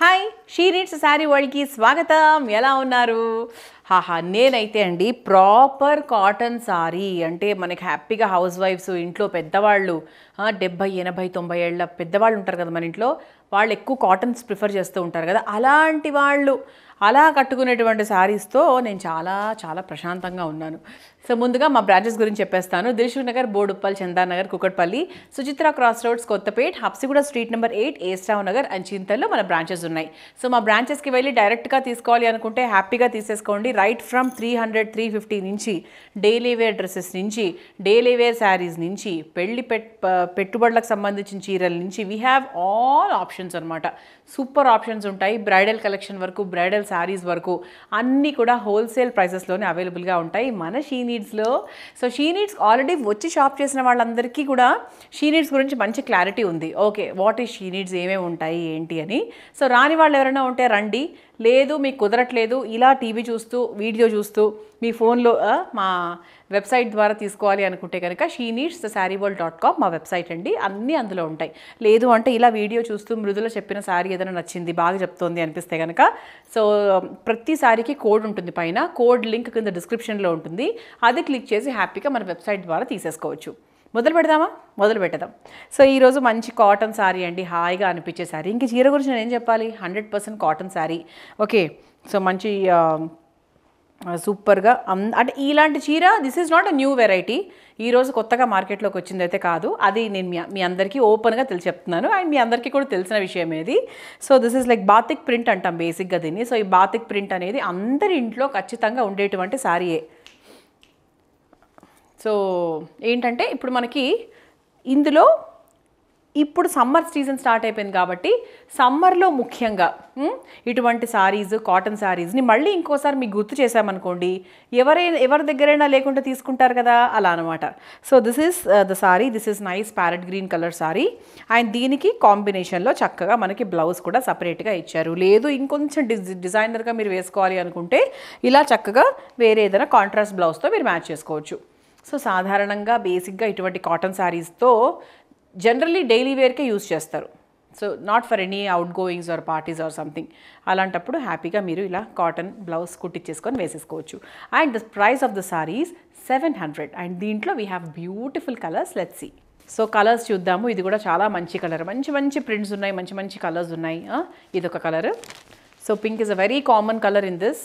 Hi she reads sari వరల్డ్కి స్వాగతం ఎలా ఉన్నారు హాహా నేనైతే అండి ప్రాపర్ కాటన్ సారీ అంటే మనకి హ్యాపీగా హౌస్ వైఫ్స్ ఇంట్లో పెద్దవాళ్ళు డెబ్బై ఎనభై తొంభై ఏళ్ళ పెద్దవాళ్ళు ఉంటారు కదా మన ఇంట్లో వాళ్ళు ఎక్కువ కాటన్స్ ప్రిఫర్ చేస్తూ ఉంటారు కదా అలాంటి వాళ్ళు అలా కట్టుకునేటువంటి శారీస్తో నేను చాలా చాలా ప్రశాంతంగా ఉన్నాను సో ముందుగా మా బ్రాంచెస్ గురించి చెప్పేస్తాను Dilsukh Nagar Boduppal Chandanagar Kukatpally Suchitra cross roads Kothapet Habsiguda street number eight A S Rao Nagar and చింతల్లో మన బ్రాంచెస్ ఉన్నాయి సో మా బ్రాంచెస్కి వెళ్ళి డైరెక్ట్గా తీసుకోవాలి అనుకుంటే హ్యాపీగా తీసేసుకోండి right from three hundred three fifty నుంచి డైలీ వేర్ డ్రెస్సెస్ నుంచి డైలీ వేర్ శారీస్ నుంచి పెళ్లి పెట్టుబడులకు సంబంధించిన చీరల నుంచి వీ హ్యావ్ ఆల్ ఆప్షన్స్ అనమాట సూపర్ ఆప్షన్స్ ఉంటాయి బ్రైడల్ కలెక్షన్ వరకు బ్రైడల్ శారీస్ వరకు అన్నీ కూడా హోల్సేల్ ప్రైసెస్లోనే అవైలబుల్గా ఉంటాయి మన షీని నీడ్స్లో సో షీ నీడ్స్ ఆల్రెడీ వచ్చి షాప్ చేసిన వాళ్ళందరికీ కూడా షీ నీడ్స్ గురించి మంచి క్లారిటీ ఉంది okay what is she needs ఏమేమి ఉంటాయి ఏంటి అని సో రాని వాళ్ళు ఎవరైనా ఉంటే రండి లేదు మీకు కుదరట్లేదు ఇలా టీవీ చూస్తూ వీడియో చూస్తూ మీ ఫోన్లో మా వెబ్సైట్ ద్వారా తీసుకోవాలి అనుకుంటే కనుక she needs sari world dot com మా వెబ్సైట్ అండి అన్నీ అందులో ఉంటాయి లేదు అంటే ఇలా వీడియో చూస్తూ మృదుల చెప్పిన శారీ ఏదైనా నచ్చింది బాగా చెప్తోంది అనిపిస్తే కనుక సో ప్రతి శారీకి కోడ్ ఉంటుంది పైన కోడ్ లింక్ కింద డిస్క్రిప్షన్లో ఉంటుంది అది క్లిక్ చేసి హ్యాపీగా మన వెబ్సైట్ ద్వారా తీసేసుకోవచ్చు మొదలు పెడదామా మొదలు పెట్టదాం సో ఈరోజు మంచి కాటన్ శారీ అండి హాయిగా అనిపించే శారీ ఇంక చీర గురించి నేను ఏం చెప్పాలి hundred percent cotton sari okay so మంచి సూపర్గా అంటే ఇలాంటి చీర this is not a new variety ఈరోజు కొత్తగా మార్కెట్లోకి వచ్చింది అయితే కాదు అది నేను మీ మీ అందరికీ ఓపెన్గా తెలిసి చెప్తున్నాను అండ్ మీ అందరికీ కూడా తెలిసిన విషయం ఏది so this is like batik print అంటాం బేసిక్గా దీన్ని సో ఈ బాతిక్ ప్రింట్ అనేది అందరి ఇంట్లో ఖచ్చితంగా ఉండేటువంటి శారీయే సో ఏంటంటే ఇప్పుడు మనకి ఇందులో ఇప్పుడు సమ్మర్ సీజన్ స్టార్ట్ అయిపోయింది కాబట్టి సమ్మర్లో ముఖ్యంగా ఇటువంటి శారీస్ కాటన్ సారీస్ని మళ్ళీ ఇంకోసారి మీకు గుర్తు చేశామనుకోండి ఎవరై ఎవరి దగ్గరైనా లేకుండా తీసుకుంటారు కదా అలా అనమాట so this is the sari this is nice parrot green colour sari and దీనికి కాంబినేషన్లో చక్కగా మనకి బ్లౌజ్ కూడా సపరేట్గా ఇచ్చారు లేదు ఇంకొంచెం డిజైనర్గా మీరు వేసుకోవాలి అనుకుంటే ఇలా చక్కగా వేరే ఏదైనా కాంట్రాస్ట్ బ్లౌజ్తో మీరు మ్యాచ్ చేసుకోవచ్చు సో సాధారణంగా బేసిక్గా ఇటువంటి కాటన్ శారీస్తో జనరల్లీ డైలీ వేర్కే యూస్ చేస్తారు so not for any outgoings or parties or something అలాంటప్పుడు హ్యాపీగా మీరు ఇలా కాటన్ బ్లౌజ్ కుట్టించేసుకొని వేసేసుకోవచ్చు and the price of the sarees seven hundred and దీంట్లో we have beautiful colours let see so colours చూద్దాము ఇది కూడా చాలా మంచి కలర్ మంచి మంచి ప్రింట్స్ ఉన్నాయి మంచి మంచి కలర్స్ ఉన్నాయి ఇదొక colour so pink is a very common colour in this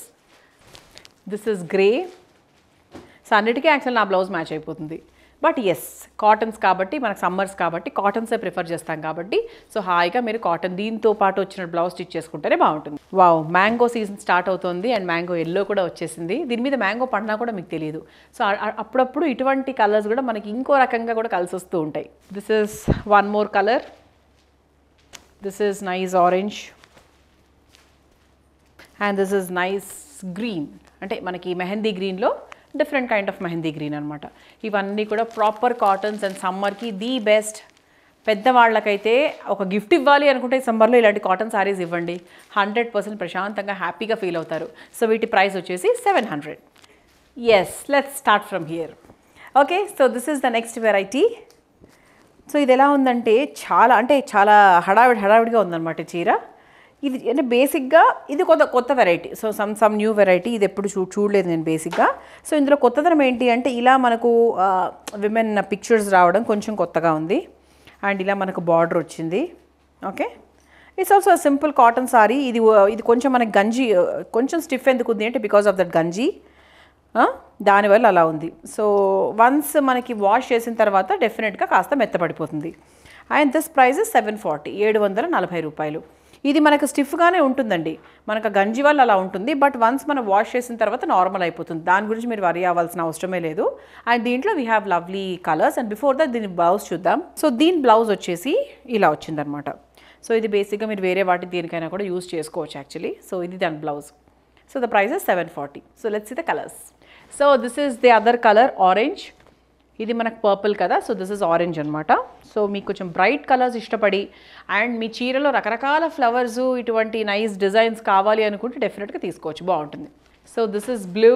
this is grey so అన్నిటికీ యాక్చువల్ నా బ్లౌజ్ మ్యాచ్ అయిపోతుంది బట్ ఎస్ కాటన్స్ కాబట్టి మనకు సమ్మర్స్ కాబట్టి కాటన్సే ప్రిఫర్ చేస్తాం కాబట్టి సో హాయిగా మీరు కాటన్ దీంతో పాటు వచ్చిన బ్లౌజ్ స్టిచ్ చేసుకుంటేనే బాగుంటుంది వావ్ మ్యాంగో సీజన్ స్టార్ట్ అవుతుంది అండ్ మ్యాంగో ఎల్లో కూడా వచ్చేసింది దీని మీద మ్యాంగో పడినా కూడా మీకు తెలియదు సో అప్పుడప్పుడు ఇటువంటి కలర్స్ కూడా మనకి ఇంకో రకంగా కూడా కలిసి వస్తూ ఉంటాయి this is one more colour this is nice orange and this is nice green అంటే మనకి మెహందీ గ్రీన్లో different kind of mehndi green అనమాట ఇవన్నీ కూడా ప్రాపర్ కాటన్స్ అండ్ సమ్మర్కి ది బెస్ట్ పెద్దవాళ్ళకైతే ఒక గిఫ్ట్ ఇవ్వాలి అనుకుంటే సమ్మర్లో ఇలాంటి కాటన్ శారీస్ ఇవ్వండి హండ్రెడ్ పర్సెంట్ ప్రశాంతంగా హ్యాపీగా ఫీల్ అవుతారు సో వీటి ప్రైస్ వచ్చేసి seven hundred yes let's start from here okay so this is the next variety so ఇది ఎలా ఉందంటే చాలా అంటే చాలా హడావిడి హడావిడిగా ఉందన్నమాట చీర ఇది అంటే బేసిక్గా ఇది కొత్త కొత్త variety so some some new variety ఇది ఎప్పుడు చూ చూడలేదు నేను బేసిక్గా సో ఇందులో కొత్తతనం ఏంటి అంటే ఇలా మనకు విమెన్ పిక్చర్స్ రావడం కొంచెం కొత్తగా ఉంది అండ్ ఇలా మనకు బార్డర్ వచ్చింది okay it's also simple cotton sari ఇది ఇది కొంచెం మనకి గంజి కొంచెం స్టిఫ్ ఎందుకు ఉంది అంటే బికాస్ ఆఫ్ దట్ గంజి దానివల్ల అలా ఉంది సో వన్స్ మనకి వాష్ చేసిన తర్వాత డెఫినెట్గా కాస్త మెత్తపడిపోతుంది and this price seven forty ఏడు వందల నలభై రూపాయలు ఇది మనకు స్టిఫ్గానే ఉంటుందండి మనకు గంజి వల్ల అలా ఉంటుంది బట్ వన్స్ మనం వాష్ చేసిన తర్వాత నార్మల్ అయిపోతుంది దాని గురించి మీరు వరి అవ్వాల్సిన అవసరమే లేదు అండ్ దీంట్లో we have lovely colours and before that దీని బ్లౌజ్ చూద్దాం సో దీని బ్లౌజ్ వచ్చేసి ఇలా వచ్చిందనమాట సో ఇది బేసిక్గా మీరు వేరే వాటి దేనికైనా కూడా యూజ్ చేసుకోవచ్చు యాక్చువల్లీ సో ఇది దాని blouse so the prices seven forty so let's the colours so this is the other colour orange ఇది మనకు పర్పుల్ కదా సో దిస్ ఇస్ ఆరెంజ్ అనమాట సో మీకు కొంచెం బ్రైట్ కలర్స్ ఇష్టపడి అండ్ మీ చీరలో రకరకాల ఫ్లవర్స్ ఇటువంటి నైస్ డిజైన్స్ కావాలి అనుకుంటే డెఫినెట్గా తీసుకోవచ్చు బాగుంటుంది so this is blue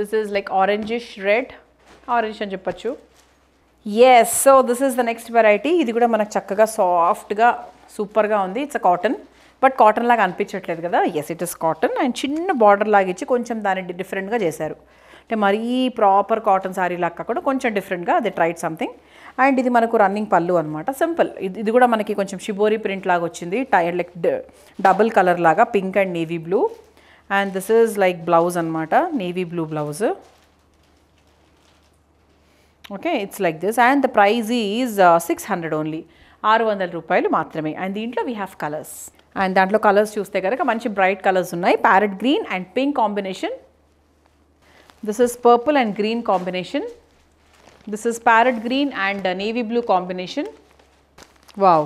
this is like orangish red orange అని చెప్పచ్చు yes so this is the next variety ఇది కూడా మనకు చక్కగా సాఫ్ట్గా సూపర్గా ఉంది it's a cotton but cotton లాగా అనిపించట్లేదు కదా yes it is cotton and చిన్న బార్డర్ లాగా ఇచ్చి కొంచెం దాన్ని డిఫరెంట్గా చేశారు అంటే మరీ ప్రాపర్ కాటన్ శారీ లాగా కూడా కొంచెం డిఫరెంట్గా అది ట్రైడ్ సంథింగ్ అండ్ ఇది మనకు రన్నింగ్ పళ్ళు అనమాట సింపుల్ ఇది ఇది కూడా మనకి కొంచెం షిబోరీ ప్రింట్ లాగా వచ్చింది టై లైక్ డబుల్ కలర్ లాగా pink and navy blue and this is like blouse అనమాట navy blue blouse okay it's like this and the price is six hundred only ఆరు వందల రూపాయలు మాత్రమే అండ్ దీంట్లో వీ హ్యావ్ కలర్స్ అండ్ దాంట్లో colours చూస్తే కనుక మంచి బ్రైట్ కలర్స్ ఉన్నాయి parrot green and pink combination This is purple and green combination. This is parrot green and navy blue combination wow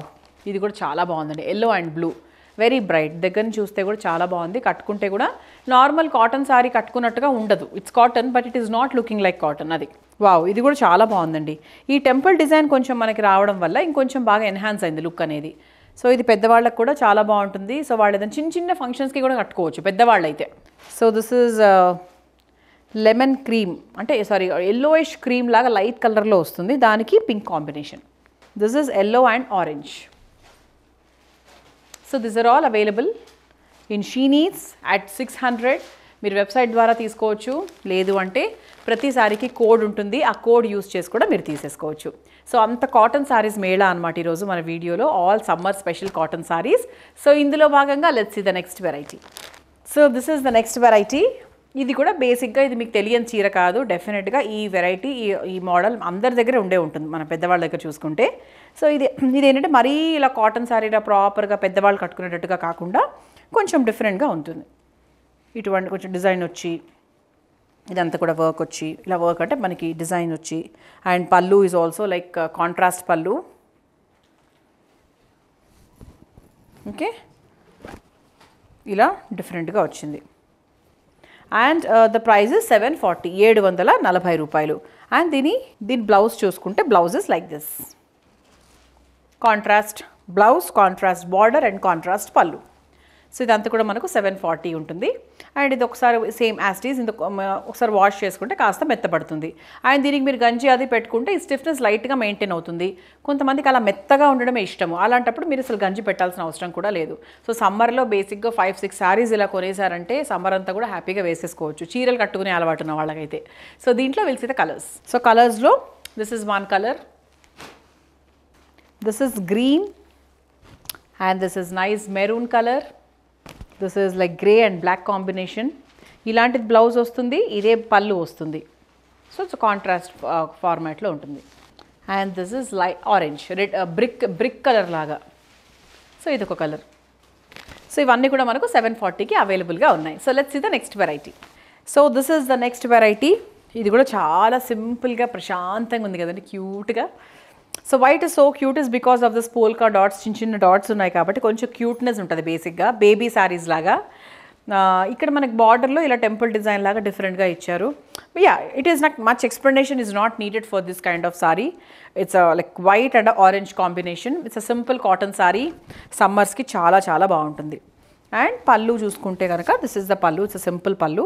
ఇది కూడా చాలా బాగుందండి yellow and blue very bright దగ్గర చూస్తే కూడా చాలా బాగుంది కట్టుకుంటే కూడా నార్మల్ కాటన్ సారీ కట్టుకున్నట్టుగా ఉండదు it's cotton but it is not looking like cotton అది వావ్ ఇది కూడా చాలా బాగుందండి ఈ టెంపుల్ డిజైన్ కొంచెం మనకి రావడం వల్ల ఇంకొంచెం బాగా ఎన్హాన్స్ అయింది లుక్ అనేది సో ఇది పెద్దవాళ్ళకి కూడా చాలా బాగుంటుంది సో వాళ్ళు ఏదైనా చిన్న చిన్న ఫంక్షన్స్కి కూడా కట్టుకోవచ్చు పెద్దవాళ్ళు అయితే so this is lemon cream అంటే సారీ ఎల్లోయిష్ క్రీమ్ లాగా లైట్ కలర్లో వస్తుంది దానికి pink combination this is yellow and orange so this are all available in she needs at six hundred మీరు వెబ్సైట్ ద్వారా తీసుకోవచ్చు లేదు అంటే ప్రతి సారీకి కోడ్ ఉంటుంది ఆ కోడ్ యూస్ చేసి కూడా మీరు తీసేసుకోవచ్చు సో అంత కాటన్ సారీస్ మేళ అనమాట ఈరోజు మన వీడియోలో all summer special cotton saris so ఇందులో భాగంగా let's see the next variety so this is the next variety ఇది కూడా బేసిక్గా ఇది మీకు తెలియని చీర కాదు డెఫినెట్గా ఈ వెరైటీ ఈ ఈ మోడల్ అందరి దగ్గర ఉండే ఉంటుంది మన పెద్దవాళ్ళ దగ్గర చూసుకుంటే సో ఇది ఇది ఏంటంటే మరీ ఇలా కాటన్ శారీలా ప్రాపర్గా పెద్దవాళ్ళు కట్టుకునేటట్టుగా కాకుండా కొంచెం డిఫరెంట్గా ఉంటుంది ఇటువంటి కొంచెం డిజైన్ వచ్చి ఇదంతా కూడా వర్క్ వచ్చి ఇలా వర్క్ అంటే మనకి డిజైన్ వచ్చి and pallu is also like contrast pallu okay ఇలా డిఫరెంట్గా వచ్చింది and the price seven forty ఏడు వందల నలభై రూపాయలు అండ్ దీని దీని బ్లౌజ్ చూసుకుంటే blouses like this contrast blouse contrast border and contrast pallu so ఇదంతా కూడా మనకు సెవెన్ ఫార్టీ ఉంటుంది అండ్ ఇది ఒకసారి సేమ్ యాస్టీస్ ఇంత ఒకసారి వాష్ చేసుకుంటే కాస్త మెత్తపడుతుంది అండ్ దీనికి మీరు గంజి అది పెట్టుకుంటే ఈ స్టిఫ్నెస్ లైట్గా మెయింటైన్ అవుతుంది కొంతమందికి అలా మెత్తగా ఉండడమే ఇష్టము అలాంటప్పుడు మీరు అసలు గంజి పెట్టాల్సిన అవసరం కూడా లేదు సో సమ్మర్లో బేసిక్గా ఫైవ్ సిక్స్ శారీస్ ఇలా కొనేసారంటే సమ్మర్ అంతా కూడా హ్యాపీగా వేసేసుకోవచ్చు చీరలు కట్టుకునే అలవాటు ఉన్న వాళ్ళకైతే సో దీంట్లో వెలిసిన కలర్స్ సో కలర్స్లో this is one colour this is green and this is nice maroon colour this is like grey and black combination ఇలాంటిది బ్లౌజ్ వస్తుంది ఇదే పళ్ళు వస్తుంది సో ఇట్స్ కాంట్రాస్ట్ ఫార్మాట్లో ఉంటుంది and this is like orange red brick brick colour లాగా so ఇది ఒక కలర్ సో ఇవన్నీ కూడా మనకు సెవెన్ ఫార్టీకి అవైలబుల్గా ఉన్నాయి సో లెట్స్ ఇది the next variety so this is the next variety ఇది కూడా చాలా సింపుల్గా ప్రశాంతంగా ఉంది కదండి క్యూట్గా so white is so cute is because of this polka dots చిన్న చిన్న డాట్స్ ఉన్నాయి కాబట్టి కొంచెం క్యూట్నెస్ ఉంటుంది బేసిక్గా బేబీ శారీస్ లాగా ఇక్కడ మనకి బార్డర్లో ఇలా టెంపుల్ డిజైన్ లాగా డిఫరెంట్గా ఇచ్చారు yeah it is not much explanation is not needed for this kind of sari it's like white and orange combination it's a simple cotton sari సమ్మర్స్కి చాలా చాలా బాగుంటుంది అండ్ పళ్ళు చూసుకుంటే కనుక this is the pallu it's a simple pallu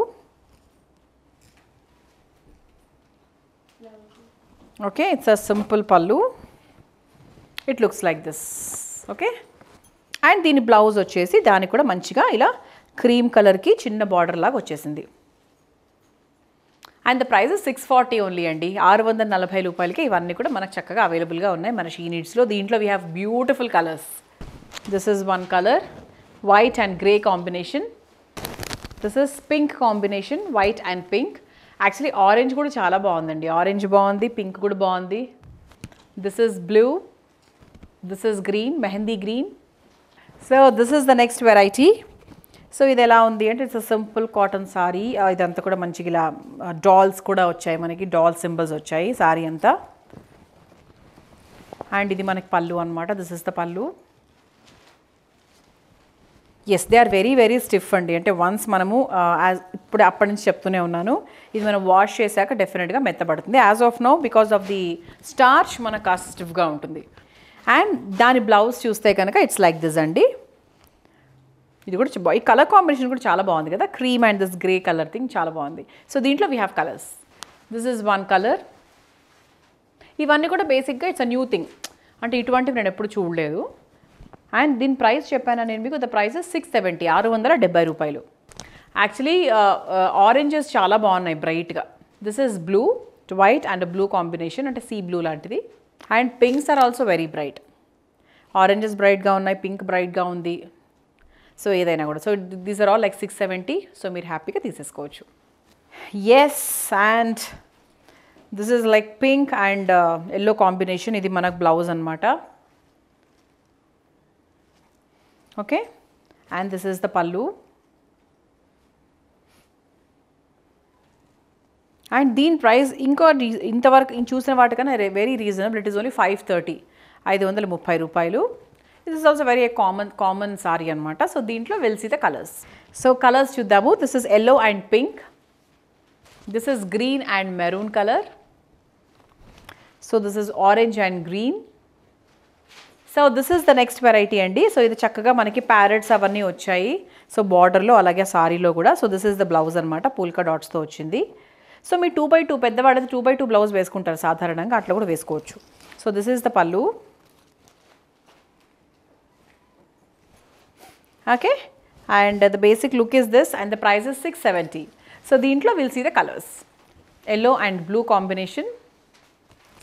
okay it's a simple pallu it looks like this okay and దీని blouse వచ్చేసి దానికి కూడా మంచిగా ఇలా క్రీమ్ కలర్కి చిన్న బార్డర్ లాగా వచ్చేసింది and the prices six forty only అండి ఆరు వందల నలభై రూపాయలకి ఇవన్నీ కూడా మనకు చక్కగా అవైలబుల్గా ఉన్నాయి మన షీ నీడ్స్లో దీంట్లో we have beautiful colours this is one colour white and grey combination this is pink combination white and pink actually orange కూడా చాలా బాగుందండి ఆరెంజ్ బాగుంది పింక్ కూడా బాగుంది this is blue this is green mehndi green so this is the next variety so ఇది ఎలా ఉంది అంటే ఇట్స్ సింపుల్ కాటన్ సారీ ఇదంతా కూడా మంచిగా ఇలా డాల్స్ కూడా వచ్చాయి మనకి డాల్ సింబల్స్ వచ్చాయి సారీ అంతా అండ్ ఇది మనకి పళ్ళు అనమాట this is the pallu yes they are very very stiff అండి అంటే వన్స్ మనము ఇప్పుడు అప్పటి నుంచి చెప్తూనే ఉన్నాను ఇది మనం వాష్ చేశాక డెఫినెట్గా మెత్తబడుతుంది as of now because of the starch మనకు కాస్త స్టిఫ్గా ఉంటుంది అండ్ దాని బ్లౌజ్ చూస్తే కనుక ఇట్స్ లైక్ దిస్ అండి ఇది కూడా ఈ కలర్ కాంబినేషన్ కూడా చాలా బాగుంది కదా cream and this grey colour thing చాలా బాగుంది సో దీంట్లో we have colours this is one colour ఇవన్నీ కూడా బేసిక్గా ఇట్స్ అ న్యూ థింగ్ అంటే ఇటువంటివి నేను ఎప్పుడు చూడలేదు అండ్ దీని ప్రైస్ చెప్పాను నేను మీకు ద ప్రైస్ సిక్స్ సెవెంటీ ఆరు వందల డెబ్బై రూపాయలు యాక్చువల్లీ ఆరెంజెస్ uh, uh, చాలా బాగున్నాయి బ్రైట్గా this is blue white and blue combination అంటే సీ బ్లూ లాంటిది and pinks are also very bright oranges బ్రైట్గా ఉన్నాయి పింక్ బ్రైట్గా ఉంది సో ఏదైనా కూడా so these are all like six seventy so మీరు హ్యాపీగా తీసేసుకోవచ్చు yes and this is like pink and yellow combination ఇది మనకు బ్లౌజ్ అనమాట okay and this is the pallu and దీని ప్రైస్ ఇంకా ఇంతవరకు చూసిన వాటికన్నా very reasonable it is only five thirty ఐదు వందల ముప్పై రూపాయలు it is also very common common sari అనమాట సో దీంట్లో we'll see the colours so colours చూద్దాము this is yellow and pink this is green and maroon colour so this is orange and green so this is the next variety అండి so ఇది చక్కగా మనకి parrots అవన్నీ వచ్చాయి so బార్డర్లో అలాగే సారీలో కూడా so this is the blouse అనమాట పూల్కా డాట్స్తో వచ్చింది సో మీ టూ బై టూ పెద్దవాడైతే టూ బై టూ బ్లౌజ్ వేసుకుంటారు సాధారణంగా అట్లా కూడా వేసుకోవచ్చు so this is the pallu okay and the basic look is this and the price is six seventy so దీంట్లో will see the colours yellow and blue combination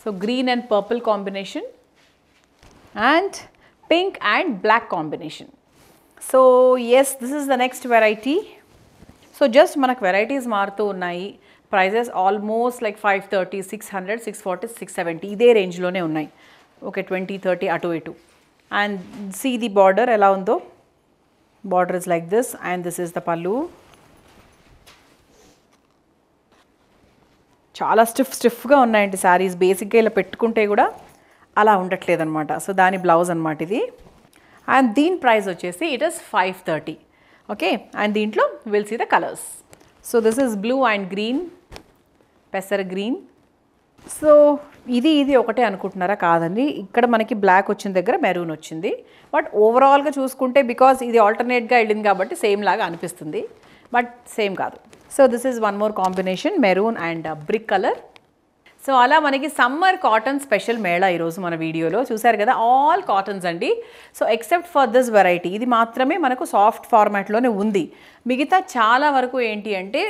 so green and purple combination and pink and black combination so yes this is the next variety so just మనకు varieties మారుతూ ఉన్నాయి prices almost like five thirty six hundred six forty six seventy ఇదే రేంజ్లోనే ఉన్నాయి okay twenty thirty అటు ఇటు and see the border ఎలా ఉందో border is like this and this is the pallu చాలా స్టిఫ్ స్టిఫ్గా ఉన్నాయండి శారీస్ బేసిక్గా ఇలా పెట్టుకుంటే కూడా అలా ఉండట్లేదు అనమాట సో దాని బ్లౌజ్ అనమాట ఇది అండ్ దీని ప్రైస్ వచ్చేసి it is five thirty okay and దీంట్లో will see the colours so this is blue and green పెసర్ గ్రీన్ సో ఇది ఇది ఒకటే అనుకుంటున్నారా కాదండి ఇక్కడ మనకి బ్లాక్ వచ్చిన దగ్గర మెరూన్ వచ్చింది బట్ ఓవరాల్గా చూసుకుంటే బికాస్ ఇది ఆల్టర్నేట్గా వెళ్ళింది కాబట్టి సేమ్ లాగా అనిపిస్తుంది బట్ సేమ్ కాదు so this is one more combination maroon and brick colour so అలా మనకి సమ్మర్ కాటన్ స్పెషల్ మేళ ఈరోజు మన వీడియోలో చూసారు కదా ఆల్ కాటన్స్ అండి so except for this variety ఇది మాత్రమే మనకు సాఫ్ట్ ఫార్మాట్లోనే ఉంది మిగతా చాలా వరకు ఏంటి అంటే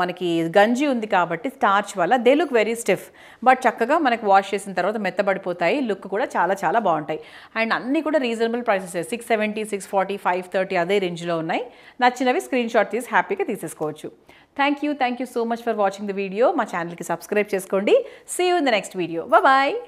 మనకి గంజి ఉంది కాబట్టి స్టార్చ్ వల్ల they look very stiff but చక్కగా మనకు వాష్ చేసిన తర్వాత మెత్తబడిపోతాయి లుక్ కూడా చాలా చాలా బాగుంటాయి అండ్ అన్నీ కూడా reasonable prices six seventy six forty five thirty అదే రేంజ్లో ఉన్నాయి నచ్చినవి స్క్రీన్ షాట్ తీసి హ్యాపీగా తీసేసుకోవచ్చు thank you thank you so much for watching the video మా ఛానల్కి సబ్స్క్రైబ్ చేసుకోండి see you in the next video bye